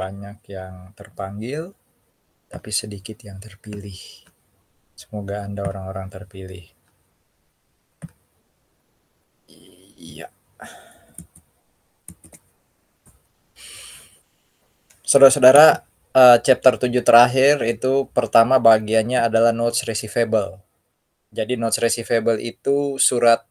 banyak yang terpanggil, tapi sedikit yang terpilih. Semoga Anda orang-orang terpilih. Iya. Saudara-saudara, uh, chapter 7 terakhir itu pertama bagiannya adalah notes receivable. Jadi notes receivable itu surat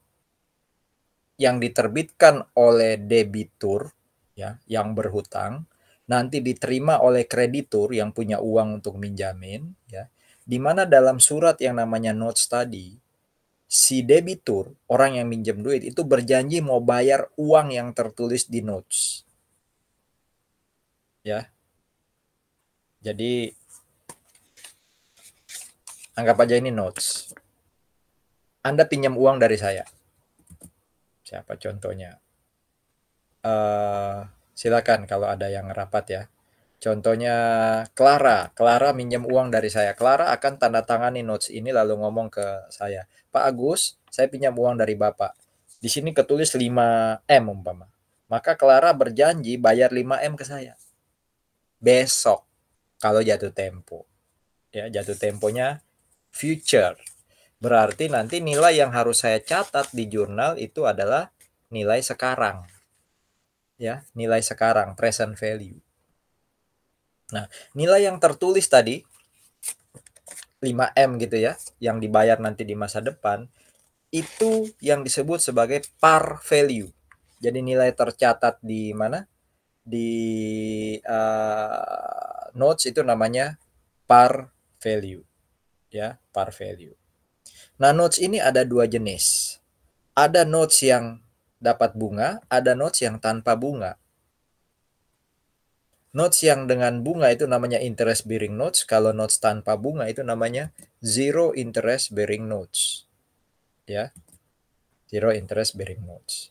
yang diterbitkan oleh debitur ya, yang berhutang nanti diterima oleh kreditur yang punya uang untuk minjamin ya di mana dalam surat yang namanya notes tadi si debitur orang yang minjem duit itu berjanji mau bayar uang yang tertulis di notes ya jadi anggap aja ini notes anda pinjam uang dari saya siapa contohnya uh, Silakan kalau ada yang rapat ya. Contohnya Clara, Clara minjem uang dari saya. Clara akan tanda tangani notes ini lalu ngomong ke saya, "Pak Agus, saya pinjam uang dari Bapak." Di sini ketulis 5M umpama. Maka Clara berjanji bayar 5M ke saya. Besok kalau jatuh tempo. Ya, jatuh temponya future. Berarti nanti nilai yang harus saya catat di jurnal itu adalah nilai sekarang ya nilai sekarang present value nah nilai yang tertulis tadi 5M gitu ya yang dibayar nanti di masa depan itu yang disebut sebagai par value jadi nilai tercatat di mana di uh, notes itu namanya par value ya par value nah notes ini ada dua jenis ada notes yang dapat bunga, ada notes yang tanpa bunga. Notes yang dengan bunga itu namanya interest bearing notes, kalau notes tanpa bunga itu namanya zero interest bearing notes. Ya. Zero interest bearing notes.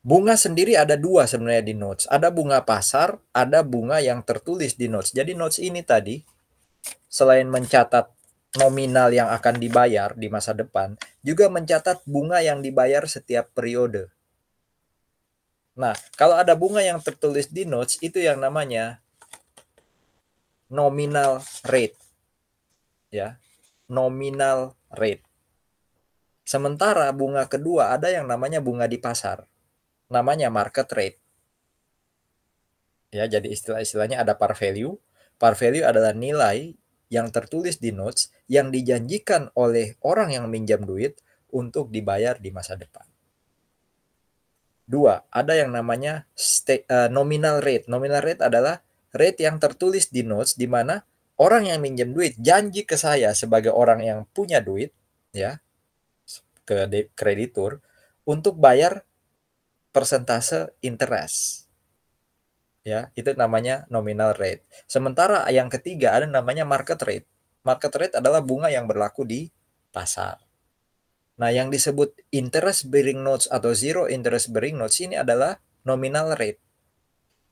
Bunga sendiri ada dua sebenarnya di notes. Ada bunga pasar, ada bunga yang tertulis di notes. Jadi notes ini tadi selain mencatat nominal yang akan dibayar di masa depan juga mencatat bunga yang dibayar setiap periode. Nah, kalau ada bunga yang tertulis di notes itu yang namanya nominal rate. Ya. Nominal rate. Sementara bunga kedua ada yang namanya bunga di pasar. Namanya market rate. Ya, jadi istilah-istilahnya ada par value. Par value adalah nilai yang tertulis di notes yang dijanjikan oleh orang yang minjam duit untuk dibayar di masa depan. Dua, ada yang namanya eh, nominal rate. Nominal rate adalah rate yang tertulis di notes di mana orang yang minjam duit janji ke saya sebagai orang yang punya duit ya ke kreditur untuk bayar persentase interest ya itu namanya nominal rate sementara yang ketiga ada namanya market rate market rate adalah bunga yang berlaku di pasar nah yang disebut interest bearing notes atau zero interest bearing notes ini adalah nominal rate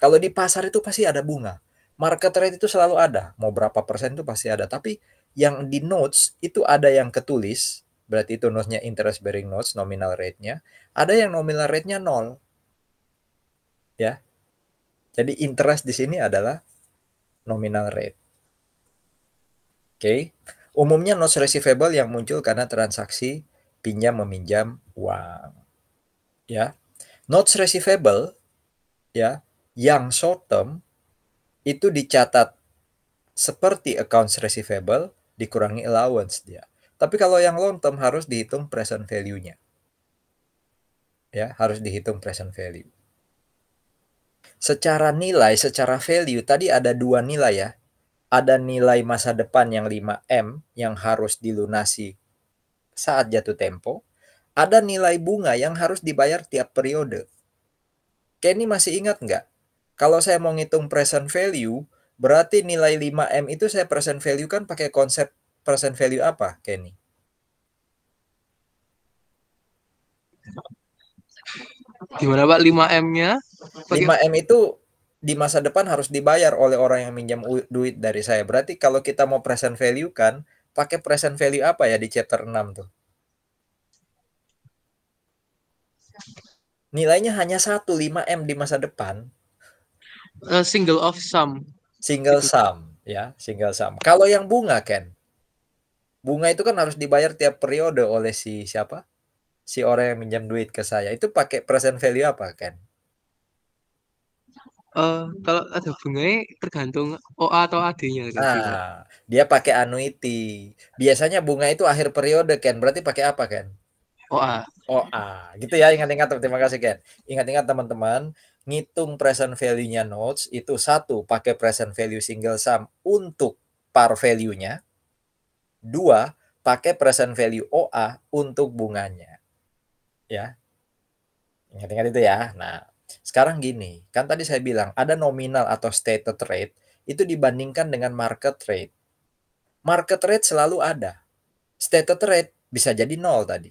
kalau di pasar itu pasti ada bunga market rate itu selalu ada mau berapa persen itu pasti ada tapi yang di notes itu ada yang ketulis berarti itu notesnya interest bearing notes nominal rate-nya ada yang nominal rate-nya nol ya jadi interest di sini adalah nominal rate. Oke. Okay. Umumnya notes receivable yang muncul karena transaksi pinjam meminjam uang. Ya. Notes receivable ya yang short term itu dicatat seperti accounts receivable dikurangi allowance dia. Tapi kalau yang long term harus dihitung present value-nya. Ya, harus dihitung present value secara nilai, secara value tadi ada dua nilai ya. Ada nilai masa depan yang 5M yang harus dilunasi saat jatuh tempo, ada nilai bunga yang harus dibayar tiap periode. Kenny masih ingat nggak? Kalau saya mau ngitung present value, berarti nilai 5M itu saya present value kan pakai konsep present value apa, Kenny? Gimana Pak 5M-nya? 5M itu di masa depan harus dibayar oleh orang yang minjam duit dari saya. Berarti kalau kita mau present value kan, pakai present value apa ya di chapter 6 tuh? Nilainya hanya 1, 5M di masa depan. A eh, single of sum. Single sum, ya, single sum. Kalau yang bunga kan bunga itu kan harus dibayar tiap periode oleh si siapa? Si orang yang minjam duit ke saya. Itu pakai present value apa kan Eh, hmm. kalau ada bunganya tergantung OA atau AD-nya. Gitu. Nah, dia pakai anuiti. Biasanya bunga itu akhir periode, Ken. Berarti pakai apa, Ken? OA. OA. Gitu ya, ingat-ingat. Terima kasih, Ken. Ingat-ingat, teman-teman. Ngitung present value-nya notes itu satu, pakai present value single sum untuk par value-nya. Dua, pakai present value OA untuk bunganya. Ya. Ingat-ingat itu ya. Nah, sekarang gini, kan tadi saya bilang ada nominal atau stated rate itu dibandingkan dengan market rate. Market rate selalu ada. Stated rate bisa jadi nol tadi.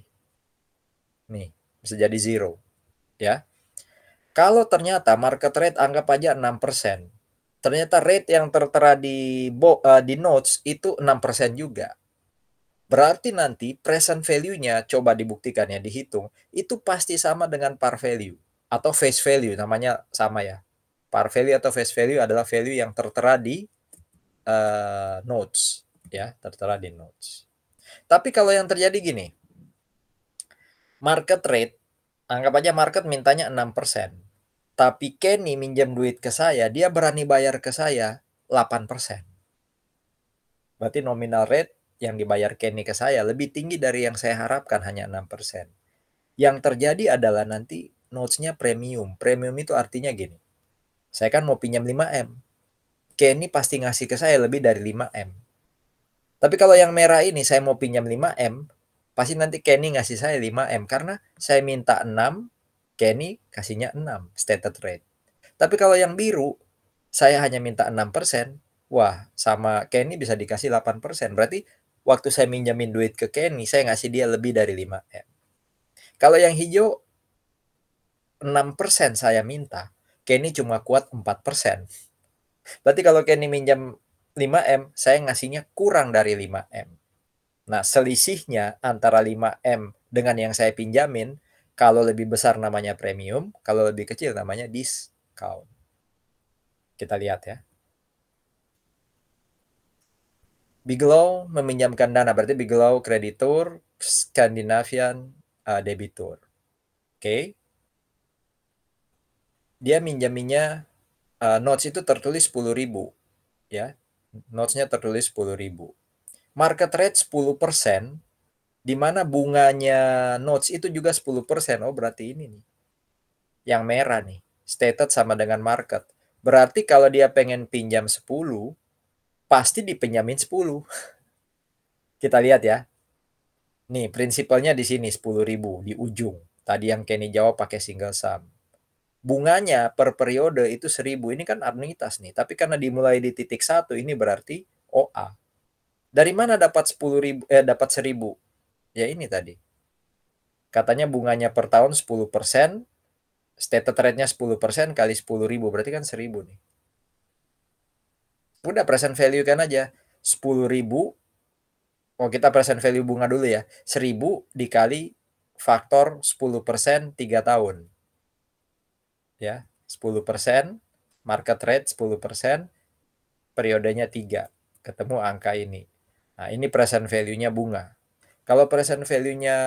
Nih, bisa jadi zero. Ya. Kalau ternyata market rate anggap aja 6%. Ternyata rate yang tertera di uh, di notes itu 6% juga. Berarti nanti present value-nya coba dibuktikan ya dihitung, itu pasti sama dengan par value atau face value namanya sama ya. Par value atau face value adalah value yang tertera di uh, notes ya, tertera di notes. Tapi kalau yang terjadi gini, market rate anggap aja market mintanya 6%. Tapi Kenny minjem duit ke saya, dia berani bayar ke saya 8%. Berarti nominal rate yang dibayar Kenny ke saya lebih tinggi dari yang saya harapkan hanya 6%. Yang terjadi adalah nanti notes-nya premium. Premium itu artinya gini. Saya kan mau pinjam 5M. Kenny pasti ngasih ke saya lebih dari 5M. Tapi kalau yang merah ini saya mau pinjam 5M, pasti nanti Kenny ngasih saya 5M karena saya minta 6, Kenny kasihnya 6 stated rate. Tapi kalau yang biru saya hanya minta 6%, wah sama Kenny bisa dikasih 8%. Berarti waktu saya minjamin duit ke Kenny, saya ngasih dia lebih dari 5M. Kalau yang hijau 6% saya minta, Kenny cuma kuat 4%. Berarti kalau Kenny minjam 5M, saya ngasihnya kurang dari 5M. Nah, selisihnya antara 5M dengan yang saya pinjamin, kalau lebih besar namanya premium, kalau lebih kecil namanya discount. Kita lihat ya. Bigelow meminjamkan dana, berarti Bigelow kreditur, Scandinavian uh, debitur. Oke, okay dia minjaminnya uh, eh, notes itu tertulis 10 ribu ya notesnya tertulis 10 ribu market rate 10 persen di mana bunganya notes itu juga 10 persen oh berarti ini nih yang merah nih stated sama dengan market berarti kalau dia pengen pinjam 10 pasti dipinjamin 10 kita lihat ya nih prinsipalnya di sini 10 ribu di ujung tadi yang Kenny jawab pakai single sum bunganya per periode itu 1000. Ini kan anuitas nih. Tapi karena dimulai di titik satu ini berarti OA. Dari mana dapat 10 ribu, eh, dapat 1000? Ya ini tadi. Katanya bunganya per tahun 10%, stated rate-nya 10% kali 10 ribu, berarti kan 1000 nih. Udah present value kan aja. 10 ribu, oh kita present value bunga dulu ya. 1000 dikali faktor 10% 3 tahun ya 10 market rate 10 periodenya 3. Ketemu angka ini. Nah, ini present value-nya bunga. Kalau present value-nya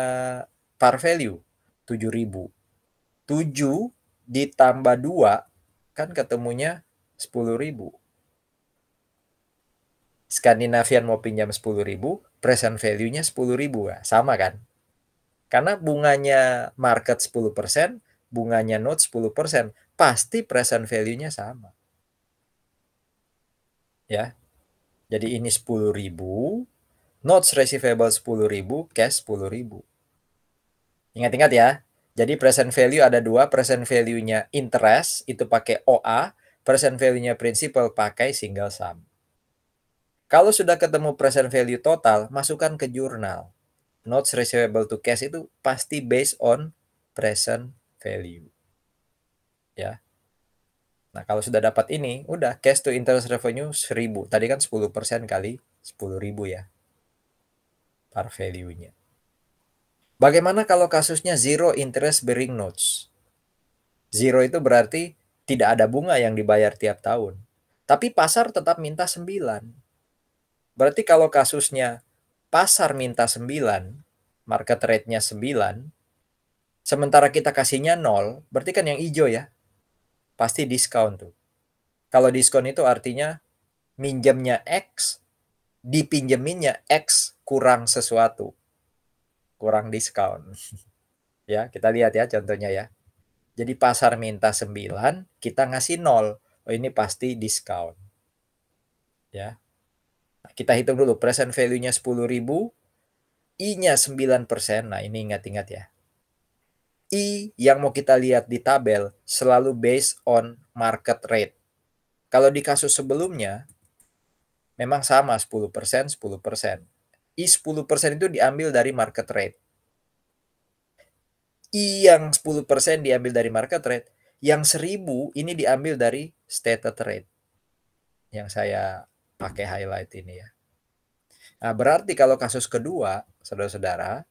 par value, 7000. 7 ditambah 2, kan ketemunya 10000. Skandinavian mau pinjam 10000, present value-nya 10000. Nah, sama kan? Karena bunganya market 10%, bunganya note 10%, pasti present value-nya sama. Ya. Jadi ini 10.000, notes receivable 10.000, cash 10.000. Ingat-ingat ya. Jadi present value ada dua, present value-nya interest itu pakai OA, present value-nya principal pakai single sum. Kalau sudah ketemu present value total, masukkan ke jurnal. Notes receivable to cash itu pasti based on present value. Ya. Nah, kalau sudah dapat ini, udah cash to interest revenue 1000. Tadi kan 10% kali 10.000 ya. Par value-nya. Bagaimana kalau kasusnya zero interest bearing notes? Zero itu berarti tidak ada bunga yang dibayar tiap tahun. Tapi pasar tetap minta 9. Berarti kalau kasusnya pasar minta 9, market rate-nya 9, Sementara kita kasihnya nol, berarti kan yang hijau ya. Pasti diskon tuh. Kalau diskon itu artinya minjemnya X, dipinjeminnya X kurang sesuatu. Kurang diskon. ya, kita lihat ya contohnya ya. Jadi pasar minta 9, kita ngasih nol. Oh ini pasti diskon. Ya. Nah, kita hitung dulu present value-nya 10.000, I-nya 9%. Nah, ini ingat-ingat ya I yang mau kita lihat di tabel selalu based on market rate. Kalau di kasus sebelumnya, memang sama 10%, 10%. I 10% itu diambil dari market rate. I yang 10% diambil dari market rate, yang 1000 ini diambil dari stated rate. Yang saya pakai highlight ini ya. Nah, berarti kalau kasus kedua, saudara-saudara,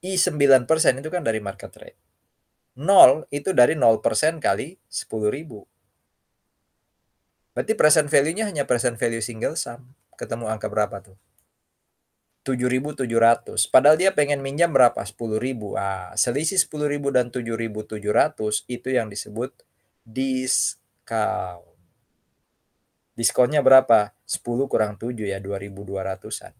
I 9% itu kan dari market rate. 0 itu dari 0% kali 10 ribu. Berarti present value-nya hanya present value single sum. Ketemu angka berapa tuh? 7.700. Padahal dia pengen minjam berapa? 10.000. Ah, selisih 10.000 dan 7.700 itu yang disebut discount. Diskonnya berapa? 10 kurang 7 ya, 2.200-an.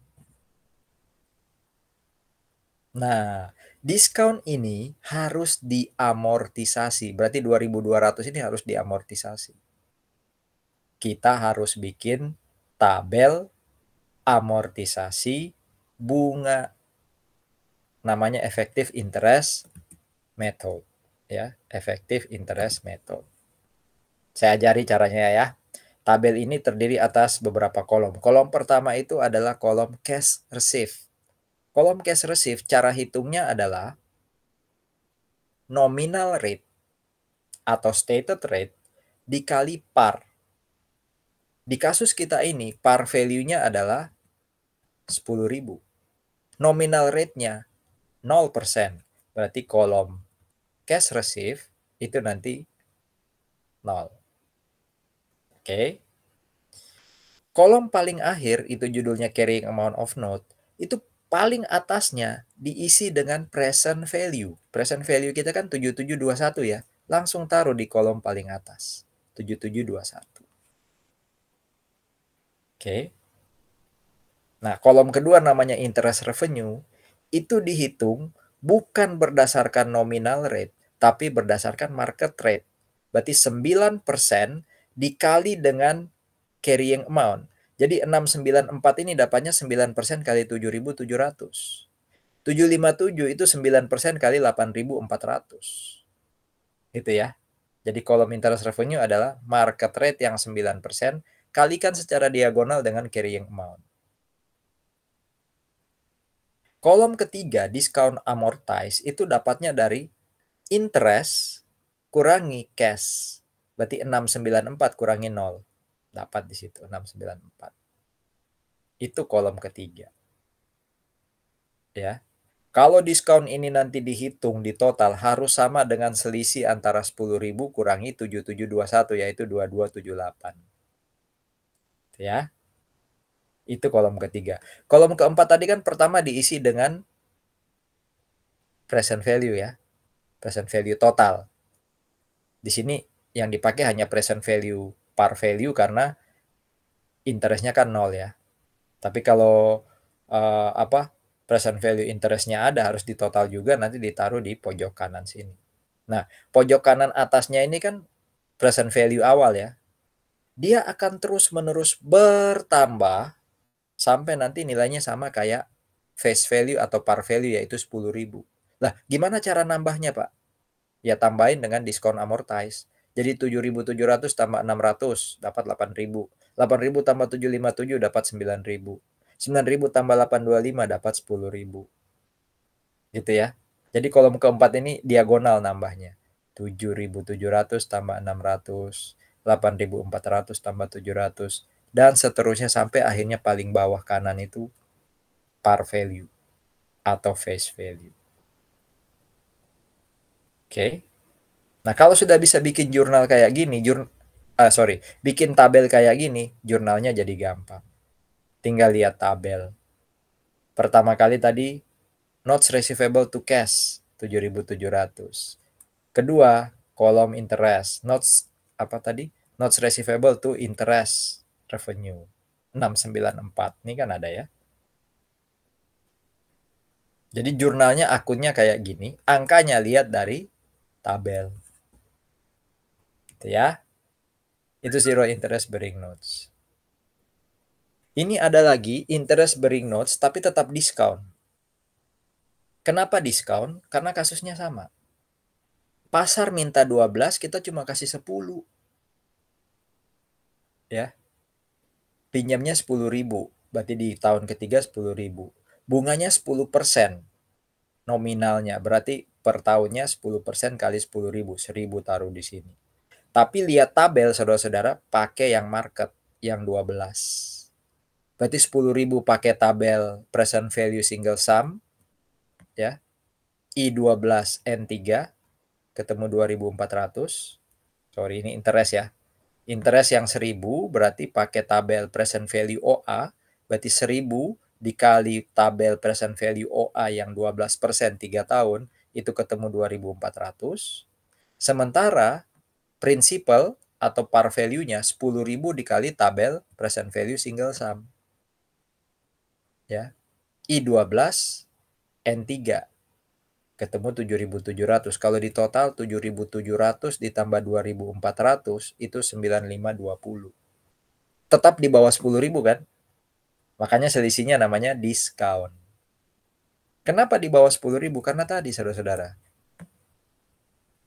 Nah, diskon ini harus diamortisasi. Berarti 2200 ini harus diamortisasi. Kita harus bikin tabel amortisasi bunga. Namanya effective interest method, ya. Effective interest method. Saya ajari caranya ya. Tabel ini terdiri atas beberapa kolom. Kolom pertama itu adalah kolom cash receive Kolom cash receive cara hitungnya adalah nominal rate atau stated rate dikali par. Di kasus kita ini par value-nya adalah 10.000. Nominal rate-nya 0%. Berarti kolom cash receive itu nanti 0. Oke. Okay. Kolom paling akhir itu judulnya carrying amount of note itu paling atasnya diisi dengan present value. Present value kita kan 7721 ya. Langsung taruh di kolom paling atas. 7721. Oke. Okay. Nah, kolom kedua namanya interest revenue itu dihitung bukan berdasarkan nominal rate, tapi berdasarkan market rate. Berarti 9% dikali dengan carrying amount. Jadi 694 ini dapatnya 9% kali 7700. 757 itu 9% kali 8400. Gitu ya. Jadi kolom interest revenue adalah market rate yang 9% kalikan secara diagonal dengan carrying amount. Kolom ketiga, discount amortize, itu dapatnya dari interest kurangi cash. Berarti 694 kurangi 0 dapat di situ 694 itu kolom ketiga ya kalau diskon ini nanti dihitung di total harus sama dengan selisih antara 10.000 kurangi 7721 yaitu 2278. Ya. Itu kolom ketiga. Kolom keempat tadi kan pertama diisi dengan present value ya. Present value total. Di sini yang dipakai hanya present value par value karena interestnya kan nol ya. Tapi kalau uh, apa present value interestnya ada harus ditotal juga nanti ditaruh di pojok kanan sini. Nah pojok kanan atasnya ini kan present value awal ya. Dia akan terus menerus bertambah sampai nanti nilainya sama kayak face value atau par value yaitu 10.000. Lah, gimana cara nambahnya, Pak? Ya tambahin dengan diskon amortize. Jadi 7.700 tambah 600 dapat 8.000. 8.000 tambah 757 dapat 9.000. 9.000 tambah 825 dapat 10.000. Gitu ya. Jadi kolom keempat ini diagonal nambahnya. 7.700 tambah 600, 8.400 tambah 700, dan seterusnya sampai akhirnya paling bawah kanan itu par value atau face value. Oke. Okay. Nah, kalau sudah bisa bikin jurnal kayak gini, jurn uh, ah, sorry, bikin tabel kayak gini, jurnalnya jadi gampang. Tinggal lihat tabel. Pertama kali tadi notes receivable to cash 7700. Kedua, kolom interest, notes apa tadi? Notes receivable to interest revenue 694. Ini kan ada ya. Jadi jurnalnya akunnya kayak gini, angkanya lihat dari tabel gitu ya. Itu zero interest bearing notes. Ini ada lagi interest bearing notes tapi tetap discount. Kenapa discount? Karena kasusnya sama. Pasar minta 12, kita cuma kasih 10. Ya. Pinjamnya sepuluh ribu, berarti di tahun ketiga sepuluh ribu. Bunganya 10 persen nominalnya, berarti per tahunnya 10 persen kali sepuluh ribu, 1000 taruh di sini. Tapi lihat tabel saudara-saudara pakai yang market yang 12. Berarti ribu pakai tabel present value single sum ya. I12 N3 ketemu 2400. Sorry ini interest ya. Interest yang 1000 berarti pakai tabel present value OA berarti 1000 dikali tabel present value OA yang 12% 3 tahun itu ketemu 2400. Sementara principal atau par value-nya 10.000 dikali tabel present value single sum. Ya. I12 N3 ketemu 7.700. Kalau di total 7.700 ditambah 2.400 itu 9520. Tetap di bawah 10.000 kan? Makanya selisihnya namanya discount. Kenapa di bawah 10.000? Karena tadi saudara-saudara,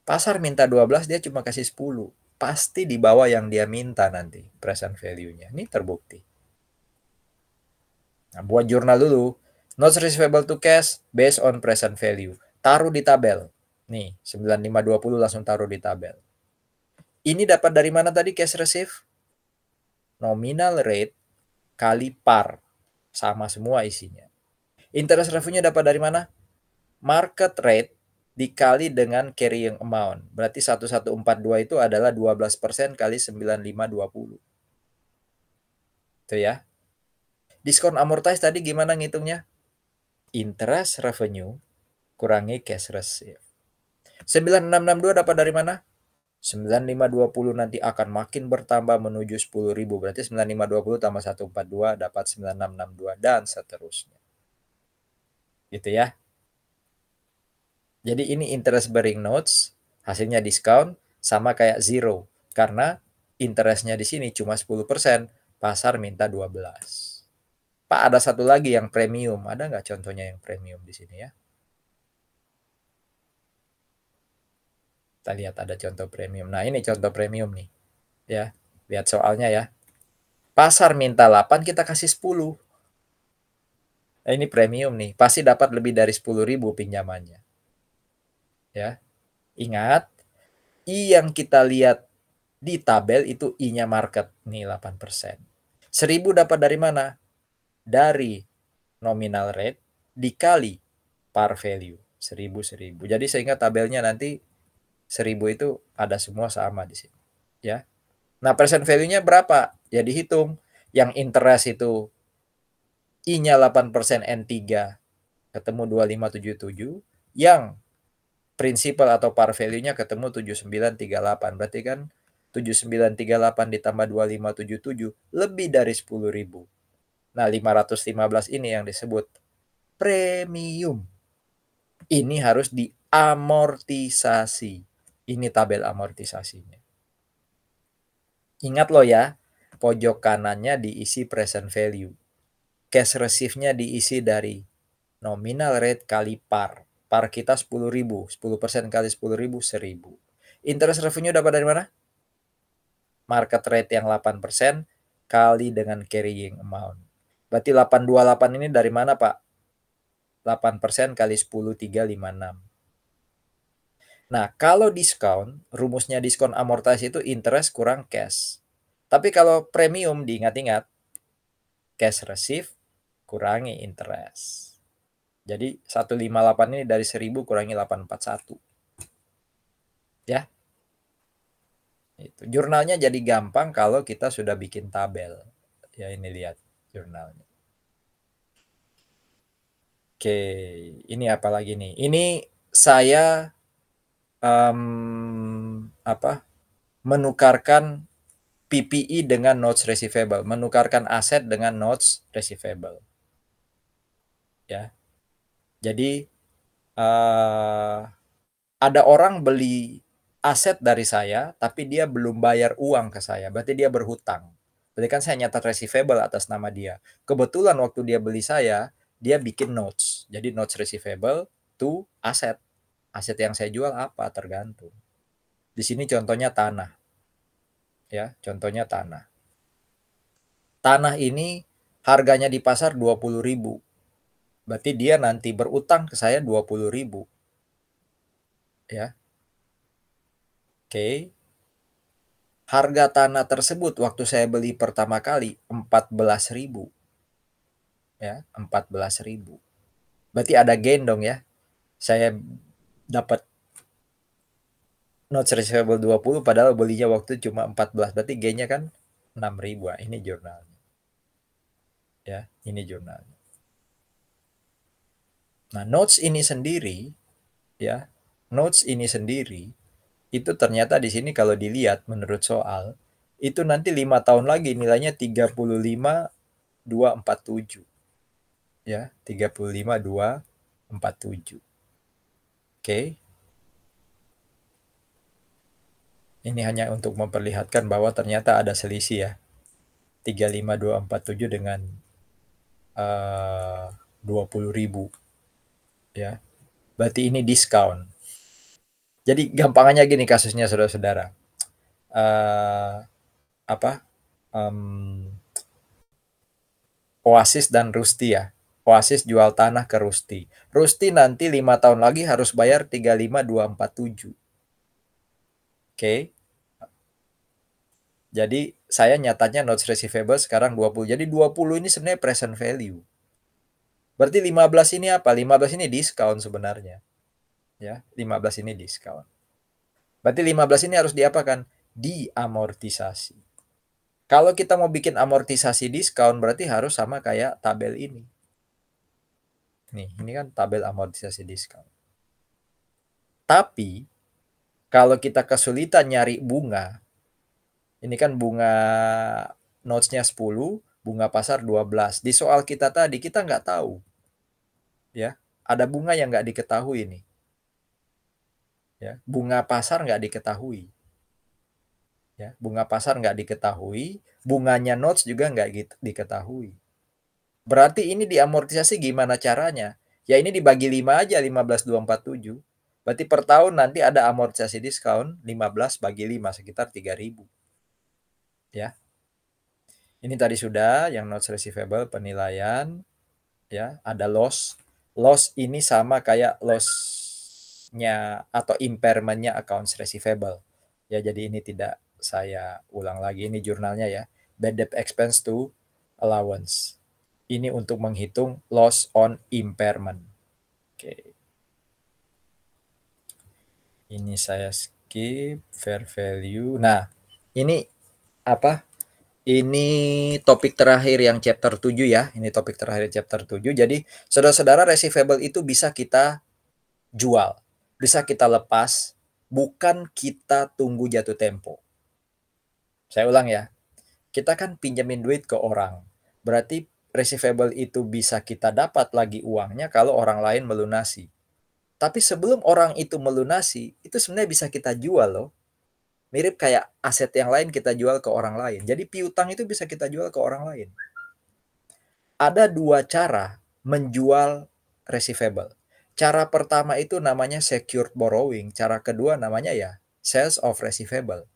Pasar minta 12, dia cuma kasih 10. Pasti di bawah yang dia minta nanti present value-nya. Ini terbukti. Nah, buat jurnal dulu. Notes receivable to cash based on present value. Taruh di tabel. Nih, 9520 langsung taruh di tabel. Ini dapat dari mana tadi cash receive? Nominal rate kali par. Sama semua isinya. Interest revenue dapat dari mana? Market rate dikali dengan carrying amount. Berarti 1142 itu adalah 12% kali 9520. Itu ya. Diskon amortize tadi gimana ngitungnya? Interest revenue kurangi cash receive. 9662 dapat dari mana? 9520 nanti akan makin bertambah menuju 10.000. Berarti 9520 tambah 142 dapat 9662 dan seterusnya. Gitu ya. Jadi ini interest bearing notes, hasilnya discount sama kayak zero karena interestnya di sini cuma 10%, pasar minta 12. Pak, ada satu lagi yang premium. Ada nggak contohnya yang premium di sini ya? Kita lihat ada contoh premium. Nah, ini contoh premium nih. Ya, lihat soalnya ya. Pasar minta 8, kita kasih 10. Nah, ini premium nih. Pasti dapat lebih dari 10.000 pinjamannya ya. Ingat, I yang kita lihat di tabel itu I-nya market nih 8%. 1000 dapat dari mana? Dari nominal rate dikali par value 1000 1000. Jadi sehingga tabelnya nanti 1000 itu ada semua sama di sini, ya. Nah, present value-nya berapa? Ya dihitung. Yang interest itu I-nya 8% N3 ketemu 2577, yang prinsipal atau par value-nya ketemu 7938. Berarti kan 7938 ditambah 2577 lebih dari 10.000. Nah, 515 ini yang disebut premium. Ini harus diamortisasi. Ini tabel amortisasinya. Ingat lo ya, pojok kanannya diisi present value. Cash receive-nya diisi dari nominal rate kali par par kita 10.000, ribu 10 kali 10.000 ribu 1000 interest revenue dapat dari mana market rate yang 8 kali dengan carrying amount berarti 828 ini dari mana Pak 8 kali 10 356 nah kalau discount rumusnya diskon amortisasi itu interest kurang cash tapi kalau premium diingat-ingat cash receive kurangi interest jadi 158 ini dari 1000 kurangi 841. Ya. Itu. Jurnalnya jadi gampang kalau kita sudah bikin tabel. Ya ini lihat jurnalnya. Oke, ini apa lagi nih? Ini saya um, apa? menukarkan PPE dengan notes receivable, menukarkan aset dengan notes receivable. Ya, jadi uh, ada orang beli aset dari saya, tapi dia belum bayar uang ke saya. Berarti dia berhutang. Berarti kan saya nyatat receivable atas nama dia. Kebetulan waktu dia beli saya, dia bikin notes. Jadi notes receivable to aset. Aset yang saya jual apa tergantung. Di sini contohnya tanah. Ya, contohnya tanah. Tanah ini harganya di pasar 20 ribu. Berarti dia nanti berutang ke saya 20 ribu. Ya. Oke. Okay. Harga tanah tersebut waktu saya beli pertama kali 14 ribu. Ya, 14 ribu. Berarti ada gain dong ya. Saya dapat not receivable 20 padahal belinya waktu cuma 14 berarti gainnya kan 6 ribu ini jurnalnya ya ini jurnalnya Nah, notes ini sendiri ya, notes ini sendiri itu ternyata di sini kalau dilihat menurut soal itu nanti lima tahun lagi nilainya 35247. Ya, 35247. Oke. Okay. Ini hanya untuk memperlihatkan bahwa ternyata ada selisih ya. 35247 dengan eh, uh, 20.000 ya berarti ini discount jadi gampangnya gini kasusnya saudara-saudara uh, apa um, Oasis dan Rusti ya Oasis jual tanah ke Rusti Rusti nanti lima tahun lagi harus bayar 35247 oke okay. jadi saya nyatanya notes receivable sekarang 20 jadi 20 ini sebenarnya present value Berarti 15 ini apa? 15 ini diskon sebenarnya. Ya, 15 ini diskon. Berarti 15 ini harus diapakan? Diamortisasi. Kalau kita mau bikin amortisasi diskon berarti harus sama kayak tabel ini. Nih, ini kan tabel amortisasi diskon. Tapi kalau kita kesulitan nyari bunga, ini kan bunga notes-nya 10, bunga pasar 12. Di soal kita tadi kita nggak tahu. Ya, ada bunga yang nggak diketahui ini Ya, bunga pasar nggak diketahui. Ya, bunga pasar nggak diketahui, bunganya notes juga nggak diketahui. Berarti ini diamortisasi gimana caranya? Ya ini dibagi 5 aja 15247. Berarti per tahun nanti ada amortisasi diskon 15 bagi 5 sekitar 3000. Ya, ini tadi sudah yang not receivable penilaian ya, ada loss. Loss ini sama kayak lossnya atau impairmentnya nya accounts receivable. Ya, jadi ini tidak saya ulang lagi ini jurnalnya ya. Bad debt expense to allowance. Ini untuk menghitung loss on impairment. Oke. Ini saya skip fair value. Nah, ini apa? Ini topik terakhir yang chapter 7 ya. Ini topik terakhir chapter 7. Jadi saudara-saudara receivable itu bisa kita jual. Bisa kita lepas. Bukan kita tunggu jatuh tempo. Saya ulang ya. Kita kan pinjamin duit ke orang. Berarti receivable itu bisa kita dapat lagi uangnya kalau orang lain melunasi. Tapi sebelum orang itu melunasi, itu sebenarnya bisa kita jual loh Mirip kayak aset yang lain kita jual ke orang lain. Jadi piutang itu bisa kita jual ke orang lain. Ada dua cara menjual receivable. Cara pertama itu namanya secured borrowing, cara kedua namanya ya sales of receivable.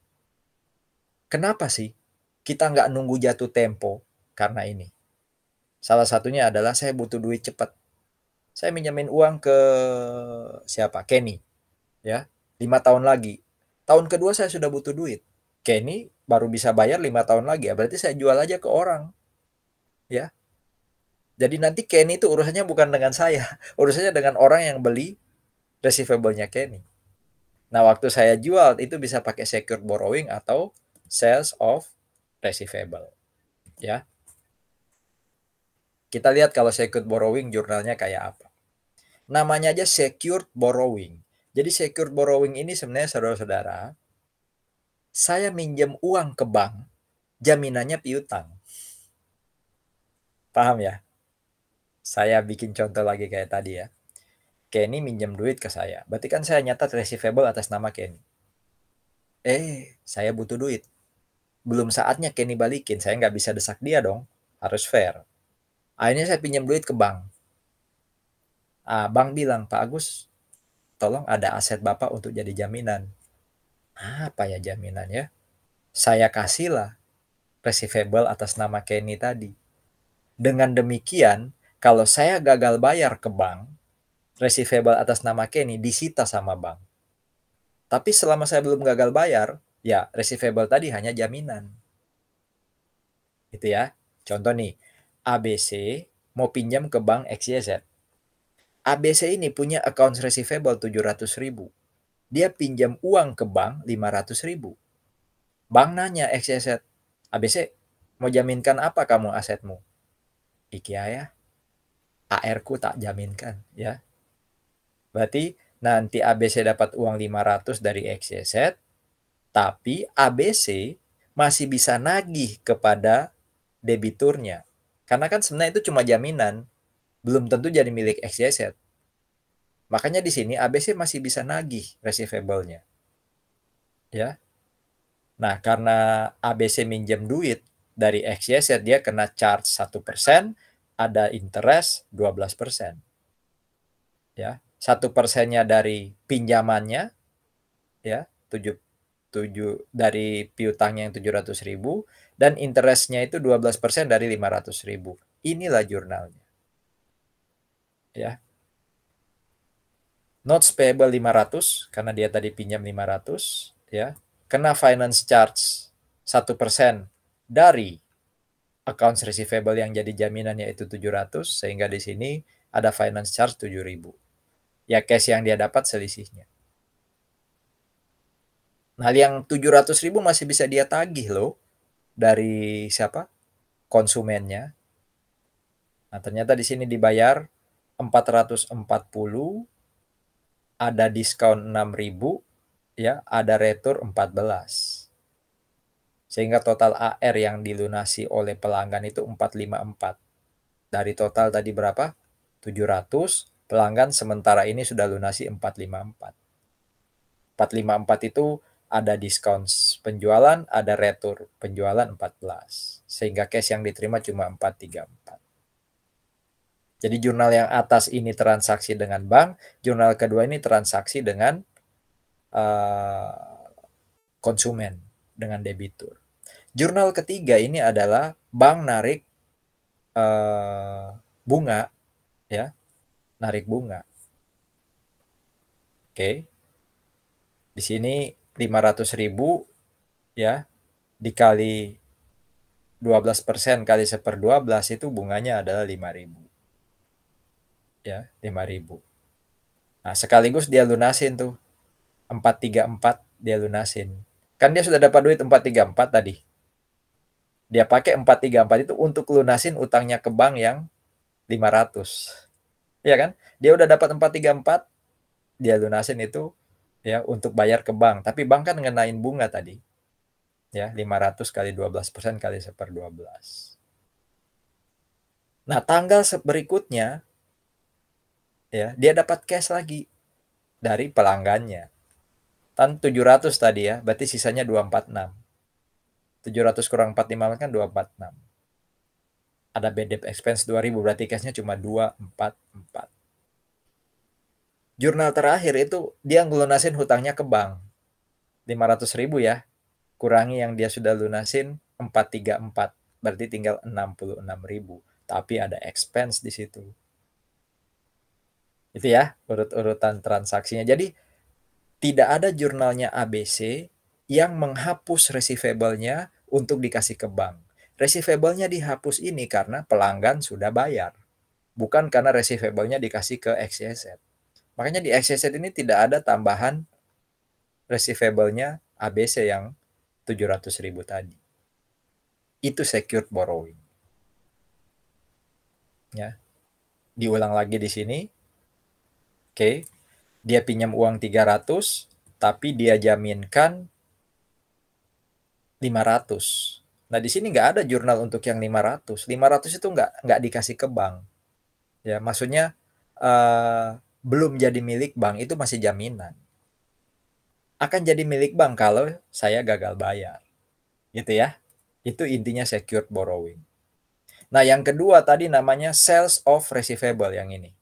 Kenapa sih kita nggak nunggu jatuh tempo karena ini? Salah satunya adalah saya butuh duit cepat. Saya minyamin uang ke siapa? Kenny. Ya, lima tahun lagi. Tahun kedua saya sudah butuh duit. Kenny baru bisa bayar lima tahun lagi. Ya, berarti saya jual aja ke orang. Ya. Jadi nanti Kenny itu urusannya bukan dengan saya. Urusannya dengan orang yang beli receivable-nya Kenny. Nah, waktu saya jual itu bisa pakai secured borrowing atau sales of receivable. Ya. Kita lihat kalau secured borrowing jurnalnya kayak apa. Namanya aja secured borrowing. Jadi secure borrowing ini sebenarnya saudara-saudara, saya minjem uang ke bank, jaminannya piutang. Paham ya? Saya bikin contoh lagi kayak tadi ya. Kenny minjem duit ke saya. Berarti kan saya nyata receivable atas nama Kenny. Eh, saya butuh duit. Belum saatnya Kenny balikin. Saya nggak bisa desak dia dong. Harus fair. Akhirnya saya pinjam duit ke bank. Ah, bank bilang, Pak Agus, tolong ada aset Bapak untuk jadi jaminan. Apa ya jaminan ya? Saya kasihlah receivable atas nama Kenny tadi. Dengan demikian, kalau saya gagal bayar ke bank, receivable atas nama Kenny disita sama bank. Tapi selama saya belum gagal bayar, ya receivable tadi hanya jaminan. Itu ya. Contoh nih, ABC mau pinjam ke bank XYZ ABC ini punya accounts receivable 700 ribu. Dia pinjam uang ke bank 500 ribu. Bank nanya XYZ, eh, ABC mau jaminkan apa kamu asetmu? Iki ya. AR ku tak jaminkan ya. Berarti nanti ABC dapat uang 500 dari XYZ, tapi ABC masih bisa nagih kepada debiturnya. Karena kan sebenarnya itu cuma jaminan, belum tentu jadi milik XYZ. Makanya di sini ABC masih bisa nagih receivable-nya. Ya. Nah, karena ABC minjem duit dari XYZ dia kena charge 1%, ada interest 12%. Ya, satu persennya dari pinjamannya ya tujuh tujuh dari piutangnya yang tujuh ratus ribu dan interestnya itu 12% dari lima ratus ribu inilah jurnalnya ya. Notes payable 500 karena dia tadi pinjam 500 ya. Kena finance charge 1% dari accounts receivable yang jadi jaminannya itu 700 sehingga di sini ada finance charge 7000. Ya cash yang dia dapat selisihnya. Nah, yang 700.000 masih bisa dia tagih loh dari siapa? Konsumennya. Nah, ternyata di sini dibayar 440 ada diskon 6000 ya ada retur 14 sehingga total AR yang dilunasi oleh pelanggan itu 454 dari total tadi berapa 700 pelanggan sementara ini sudah lunasi 454 454 itu ada diskon penjualan ada retur penjualan 14 sehingga cash yang diterima cuma 434 jadi jurnal yang atas ini transaksi dengan bank, jurnal kedua ini transaksi dengan uh, konsumen, dengan debitur. Jurnal ketiga ini adalah bank narik uh, bunga, ya, narik bunga. Oke, okay. di sini 500 ribu, ya, dikali 12% kali seper 12 itu bunganya adalah ribu ya 5000 nah sekaligus dia lunasin tuh 434 dia lunasin kan dia sudah dapat duit 434 tadi dia pakai 434 itu untuk lunasin utangnya ke bank yang 500 ya kan dia udah dapat 434 dia lunasin itu ya untuk bayar ke bank tapi bank kan ngenain bunga tadi ya 500 kali 12 persen kali seper 12 nah tanggal berikutnya ya dia dapat cash lagi dari pelanggannya tan 700 tadi ya berarti sisanya 246 700 kurang 45 kan 246 ada debt expense 2000 berarti cashnya cuma 244 jurnal terakhir itu dia ngelunasin hutangnya ke bank 500 ribu ya kurangi yang dia sudah lunasin 434 berarti tinggal 66 ribu tapi ada expense di situ itu ya urut-urutan transaksinya. Jadi tidak ada jurnalnya ABC yang menghapus receivable-nya untuk dikasih ke bank. Receivable-nya dihapus ini karena pelanggan sudah bayar, bukan karena receivable-nya dikasih ke XYZ. Makanya di XYZ ini tidak ada tambahan receivable-nya ABC yang 700 ribu tadi. Itu secured borrowing. Ya. Diulang lagi di sini, Oke, dia pinjam uang 300 tapi dia jaminkan 500. Nah, di sini nggak ada jurnal untuk yang 500. 500 itu nggak nggak dikasih ke bank. Ya, maksudnya uh, belum jadi milik bank itu masih jaminan. Akan jadi milik bank kalau saya gagal bayar. Gitu ya. Itu intinya secured borrowing. Nah, yang kedua tadi namanya sales of receivable yang ini.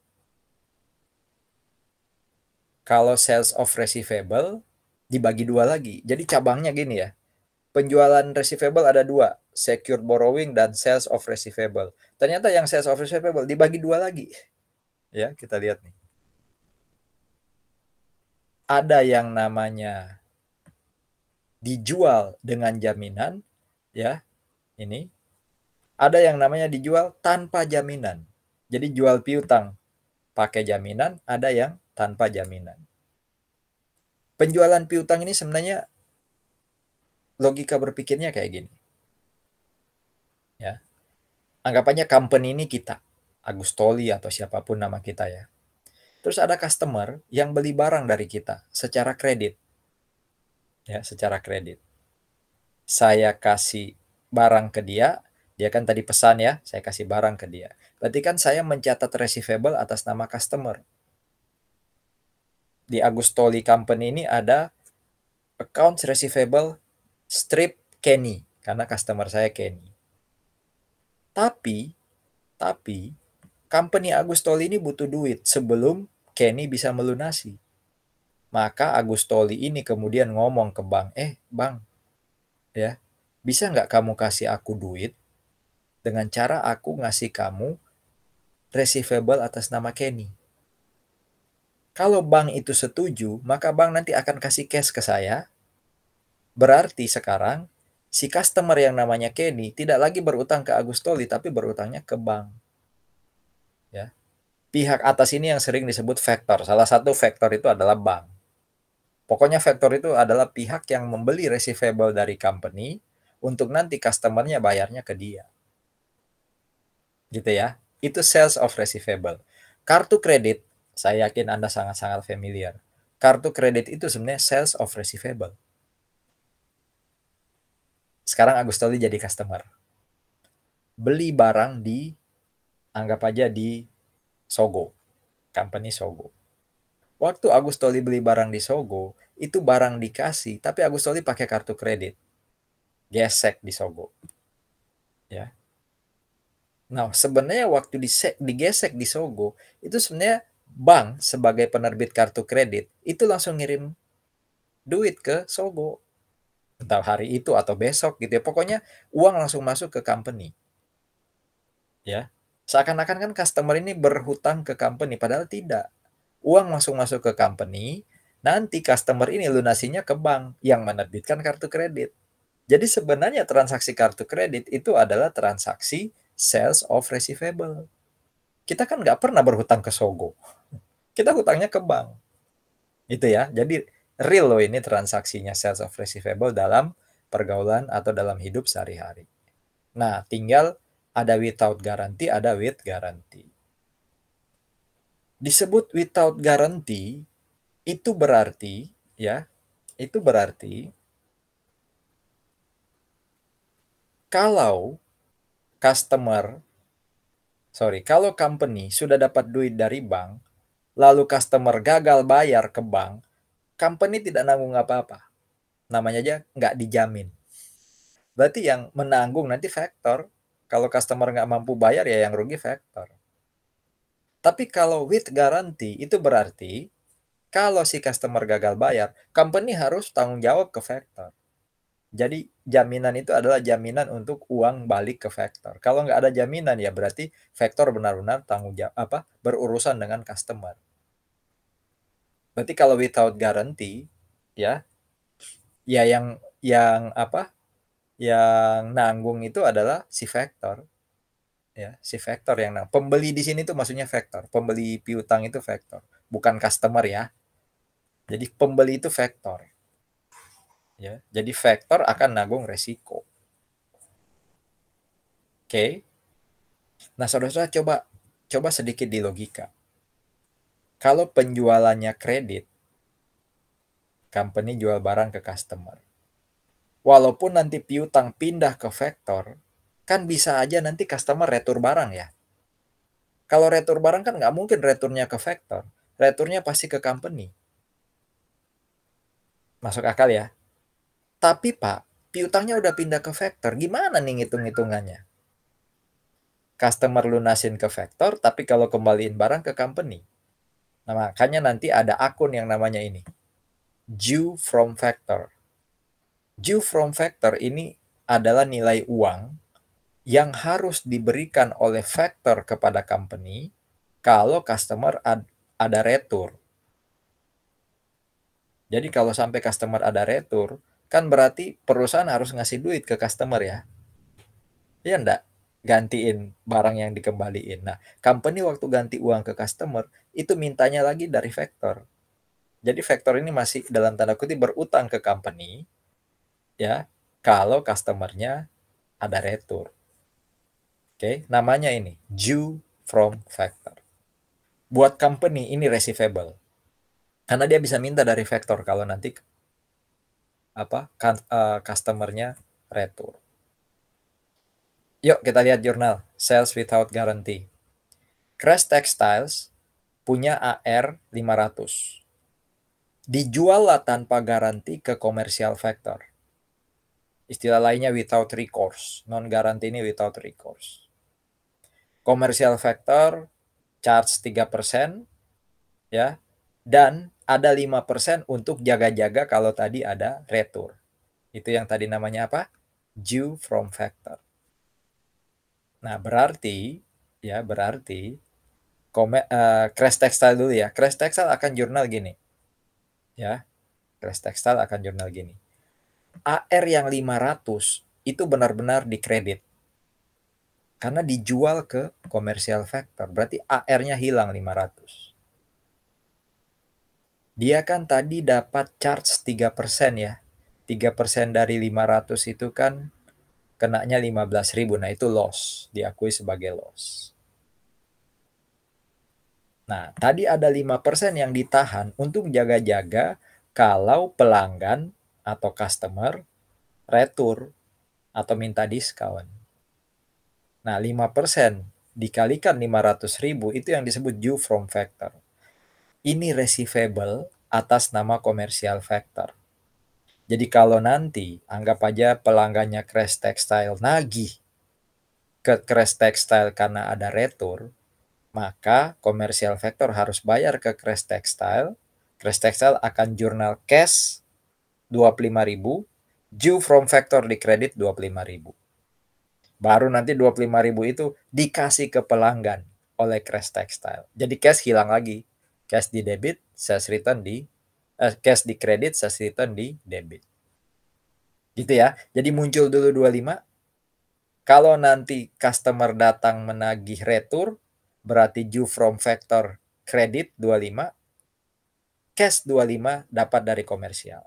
Kalau sales of receivable dibagi dua lagi. Jadi cabangnya gini ya. Penjualan receivable ada dua, secured borrowing dan sales of receivable. Ternyata yang sales of receivable dibagi dua lagi. Ya, kita lihat nih. Ada yang namanya dijual dengan jaminan, ya. Ini ada yang namanya dijual tanpa jaminan. Jadi jual piutang pakai jaminan, ada yang tanpa jaminan. Penjualan piutang ini sebenarnya logika berpikirnya kayak gini. Ya. Anggapannya company ini kita, Agustoli atau siapapun nama kita ya. Terus ada customer yang beli barang dari kita secara kredit. Ya, secara kredit. Saya kasih barang ke dia, dia kan tadi pesan ya, saya kasih barang ke dia. Berarti kan saya mencatat receivable atas nama customer di Agustoli Company ini ada accounts receivable strip Kenny karena customer saya Kenny. Tapi tapi company Agustoli ini butuh duit sebelum Kenny bisa melunasi. Maka Agustoli ini kemudian ngomong ke bank, "Eh, Bang, ya, bisa nggak kamu kasih aku duit dengan cara aku ngasih kamu receivable atas nama Kenny?" Kalau bank itu setuju, maka bank nanti akan kasih cash ke saya. Berarti sekarang si customer yang namanya Kenny tidak lagi berutang ke Agustoli tapi berutangnya ke bank. Ya. Pihak atas ini yang sering disebut faktor. Salah satu faktor itu adalah bank. Pokoknya faktor itu adalah pihak yang membeli receivable dari company untuk nanti customernya bayarnya ke dia. Gitu ya. Itu sales of receivable. Kartu kredit saya yakin Anda sangat-sangat familiar. Kartu kredit itu sebenarnya sales of receivable. Sekarang Agustoli jadi customer. Beli barang di, anggap aja di Sogo. Company Sogo. Waktu Agustoli beli barang di Sogo, itu barang dikasih, tapi Agustoli pakai kartu kredit. Gesek di Sogo. Ya, Nah, sebenarnya waktu digesek di Sogo itu sebenarnya bank sebagai penerbit kartu kredit itu langsung ngirim duit ke Sogo entah hari itu atau besok gitu ya pokoknya uang langsung masuk ke company ya seakan-akan kan customer ini berhutang ke company padahal tidak uang langsung masuk ke company nanti customer ini lunasinya ke bank yang menerbitkan kartu kredit jadi sebenarnya transaksi kartu kredit itu adalah transaksi sales of receivable kita kan nggak pernah berhutang ke Sogo. Kita hutangnya ke bank. Itu ya. Jadi real loh ini transaksinya sales of receivable dalam pergaulan atau dalam hidup sehari-hari. Nah, tinggal ada without guarantee, ada with guarantee. Disebut without guarantee itu berarti ya, itu berarti kalau customer sorry, kalau company sudah dapat duit dari bank, lalu customer gagal bayar ke bank, company tidak nanggung apa-apa. Namanya aja nggak dijamin. Berarti yang menanggung nanti faktor. Kalau customer nggak mampu bayar ya yang rugi faktor. Tapi kalau with guarantee itu berarti kalau si customer gagal bayar, company harus tanggung jawab ke faktor. Jadi jaminan itu adalah jaminan untuk uang balik ke vektor. Kalau nggak ada jaminan ya berarti vektor benar-benar tanggung jawab apa berurusan dengan customer. Berarti kalau without guarantee ya ya yang yang apa yang nanggung itu adalah si vektor ya si vektor yang nanggung. pembeli di sini itu maksudnya vektor pembeli piutang itu vektor bukan customer ya jadi pembeli itu vektor ya jadi faktor akan nanggung resiko oke okay? nah saudara-saudara coba coba sedikit di logika kalau penjualannya kredit company jual barang ke customer walaupun nanti piutang pindah ke faktor, kan bisa aja nanti customer retur barang ya kalau retur barang kan nggak mungkin returnya ke faktor, returnya pasti ke company masuk akal ya tapi Pak, piutangnya udah pindah ke vektor. Gimana nih hitung-hitungannya? Customer lunasin ke vektor, tapi kalau kembaliin barang ke company. Nah, makanya nanti ada akun yang namanya ini. Due from vector. Due from vector ini adalah nilai uang yang harus diberikan oleh vektor kepada company kalau customer ad, ada retur. Jadi kalau sampai customer ada retur, kan berarti perusahaan harus ngasih duit ke customer ya. Iya enggak? Gantiin barang yang dikembaliin. Nah, company waktu ganti uang ke customer itu mintanya lagi dari vektor. Jadi vektor ini masih dalam tanda kutip berutang ke company ya kalau customernya ada retur. Oke, namanya ini due from factor. Buat company ini receivable. Karena dia bisa minta dari vektor kalau nanti apa uh, customernya retur. Yuk kita lihat jurnal Sales Without Guarantee. Crash Textiles punya AR 500. Dijuallah tanpa garansi ke commercial factor. Istilah lainnya without recourse. Non garanti ini without recourse. Commercial factor charge 3% ya. Dan ada 5% untuk jaga-jaga kalau tadi ada retur. Itu yang tadi namanya apa? Due from factor. Nah, berarti ya berarti kres uh, eh, crash textile dulu ya. Crash textile akan jurnal gini. Ya. Crash textile akan jurnal gini. AR yang 500 itu benar-benar dikredit. Karena dijual ke commercial factor. Berarti AR-nya hilang 500 dia kan tadi dapat charge 3% ya. 3% dari 500 itu kan kenanya 15.000. Nah, itu loss, diakui sebagai loss. Nah, tadi ada 5% yang ditahan untuk jaga-jaga kalau pelanggan atau customer retur atau minta diskon. Nah, 5% dikalikan 500.000 itu yang disebut due from factor ini receivable atas nama commercial factor. Jadi kalau nanti anggap aja pelanggannya Crash Textile nagih ke Crash Textile karena ada retur, maka commercial factor harus bayar ke Crash Textile. Crash Textile akan jurnal cash 25.000, due from factor di kredit 25.000. Baru nanti 25.000 itu dikasih ke pelanggan oleh Crest Textile. Jadi cash hilang lagi Cash di debit, sales return di eh, cash di kredit, sales return di debit. Gitu ya. Jadi muncul dulu 25. Kalau nanti customer datang menagih retur, berarti due from factor kredit 25, cash 25 dapat dari komersial.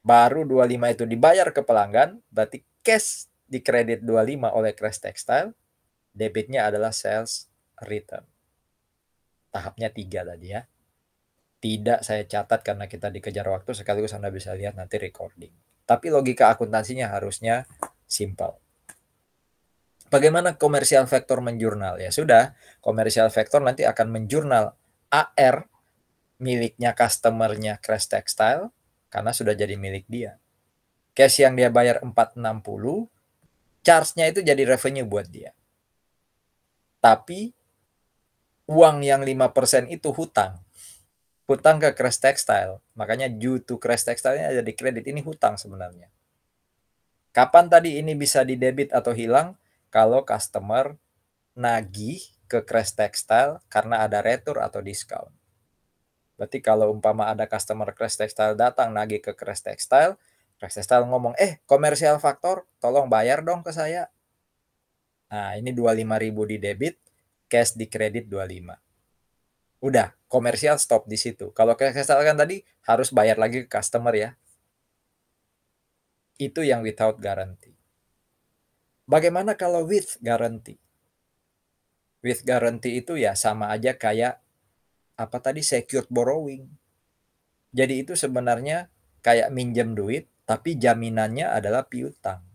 Baru 25 itu dibayar ke pelanggan, berarti cash di kredit 25 oleh Crash Textile, debitnya adalah sales return tahapnya tiga tadi ya. Tidak saya catat karena kita dikejar waktu sekaligus Anda bisa lihat nanti recording. Tapi logika akuntansinya harusnya simple. Bagaimana komersial vektor menjurnal? Ya sudah, komersial vektor nanti akan menjurnal AR miliknya customernya Crest Textile karena sudah jadi milik dia. Cash yang dia bayar 460, charge-nya itu jadi revenue buat dia. Tapi uang yang 5% itu hutang. Hutang ke Crash Textile. Makanya due to Crash textile ini ada di kredit. Ini hutang sebenarnya. Kapan tadi ini bisa di debit atau hilang? Kalau customer nagih ke Crash Textile karena ada retur atau discount. Berarti kalau umpama ada customer Crash Textile datang nagih ke Crash Textile, Crash Textile ngomong, eh komersial faktor tolong bayar dong ke saya. Nah ini 25 ribu di debit, cash di kredit 25. Udah, komersial stop di situ. Kalau kayak saya katakan tadi harus bayar lagi ke customer ya. Itu yang without guarantee. Bagaimana kalau with guarantee? With guarantee itu ya sama aja kayak apa tadi secured borrowing. Jadi itu sebenarnya kayak minjem duit tapi jaminannya adalah piutang.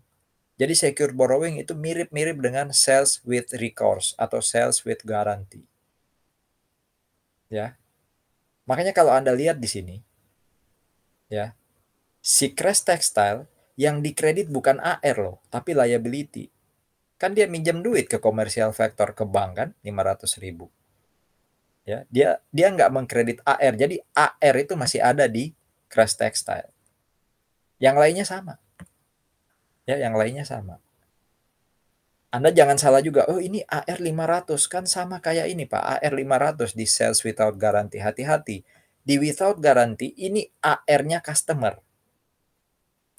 Jadi secure borrowing itu mirip-mirip dengan sales with recourse atau sales with guarantee. Ya. Makanya kalau Anda lihat di sini ya. Si Crash Textile yang dikredit bukan AR loh, tapi liability. Kan dia minjem duit ke commercial factor ke bank kan 500.000. Ya, dia dia nggak mengkredit AR. Jadi AR itu masih ada di Crest Textile. Yang lainnya sama. Ya, yang lainnya sama. Anda jangan salah juga, oh ini AR500 kan sama kayak ini Pak, AR500 di sales without guarantee. Hati-hati, di without guarantee ini AR-nya customer.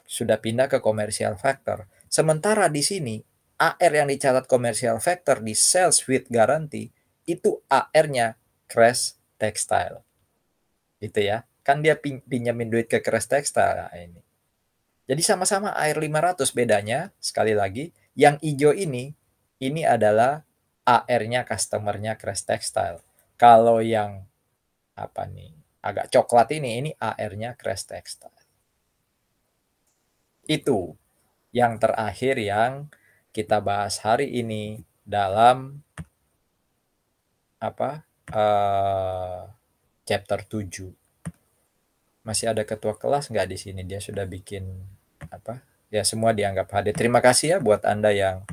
Sudah pindah ke commercial factor. Sementara di sini, AR yang dicatat commercial factor di sales with guarantee, itu AR-nya crash textile. Gitu ya, kan dia pinjamin duit ke crash textile nah ini. Jadi sama-sama air 500 bedanya sekali lagi yang hijau ini ini adalah AR-nya customernya crest Textile. Kalau yang apa nih agak coklat ini ini AR-nya crest Textile. Itu yang terakhir yang kita bahas hari ini dalam apa uh, chapter 7 masih ada ketua kelas nggak di sini dia sudah bikin apa ya semua dianggap hadir terima kasih ya buat anda yang